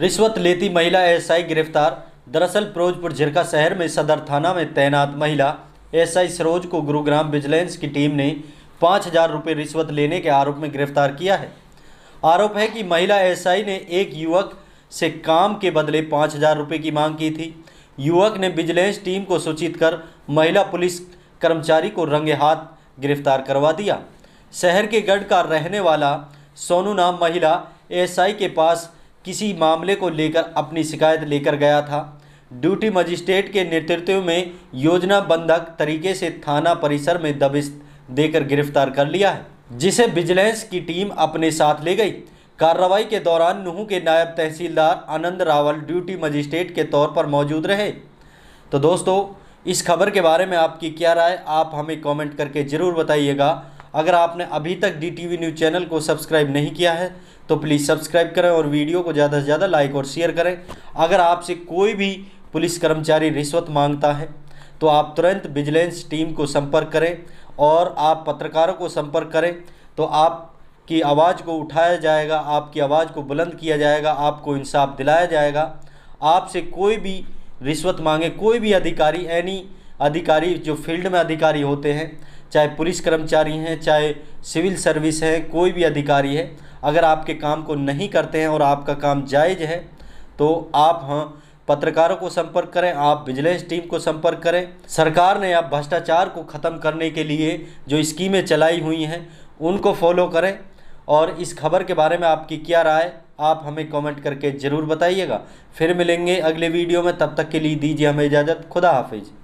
रिश्वत लेती महिला एसआई गिरफ्तार दरअसल फिरोजपुर झिरका शहर में सदर थाना में तैनात महिला एसआई सरोज को गुरुग्राम विजिलेंस की टीम ने पाँच हजार रुपये रिश्वत लेने के आरोप में गिरफ्तार किया है आरोप है कि महिला एसआई ने एक युवक से काम के बदले पाँच हजार रुपये की मांग की थी युवक ने विजिलेंस टीम को सूचित कर महिला पुलिस कर्मचारी को रंगे हाथ गिरफ्तार करवा दिया शहर के गढ़ का रहने वाला सोनू नाम महिला एस के पास किसी मामले को लेकर अपनी शिकायत लेकर गया था ड्यूटी मजिस्ट्रेट के नेतृत्व में योजनाबंधक तरीके से थाना परिसर में दबिश देकर गिरफ्तार कर लिया है जिसे विजिलेंस की टीम अपने साथ ले गई कार्रवाई के दौरान नूह के नायब तहसीलदार आनंद रावल ड्यूटी मजिस्ट्रेट के तौर पर मौजूद रहे तो दोस्तों इस खबर के बारे में आपकी क्या राय आप हमें कमेंट करके ज़रूर बताइएगा अगर आपने अभी तक D T V news channel को सब्सक्राइब नहीं किया है तो प्लीज़ सब्सक्राइब करें और वीडियो को ज़्यादा से ज़्यादा लाइक और शेयर करें अगर आपसे कोई भी पुलिस कर्मचारी रिश्वत मांगता है तो आप तुरंत विजिलेंस टीम को संपर्क करें और आप पत्रकारों को संपर्क करें तो आप की आवाज़ को उठाया जाएगा आपकी आवाज़ को बुलंद किया जाएगा आपको इंसाफ दिलाया जाएगा आपसे कोई भी रिश्वत मांगे कोई भी अधिकारी एनी अधिकारी जो फील्ड में अधिकारी होते हैं चाहे पुलिस कर्मचारी हैं चाहे सिविल सर्विस हैं कोई भी अधिकारी है अगर आपके काम को नहीं करते हैं और आपका काम जायज़ है तो आप हाँ पत्रकारों को संपर्क करें आप विजिलेंस टीम को संपर्क करें सरकार ने आप भ्रष्टाचार को ख़त्म करने के लिए जो स्कीमें चलाई हुई हैं उनको फॉलो करें और इस खबर के बारे में आपकी क्या राय आप हमें कमेंट करके ज़रूर बताइएगा फिर मिलेंगे अगले वीडियो में तब तक के लिए दीजिए हमें इजाज़त खुदा हाफिज़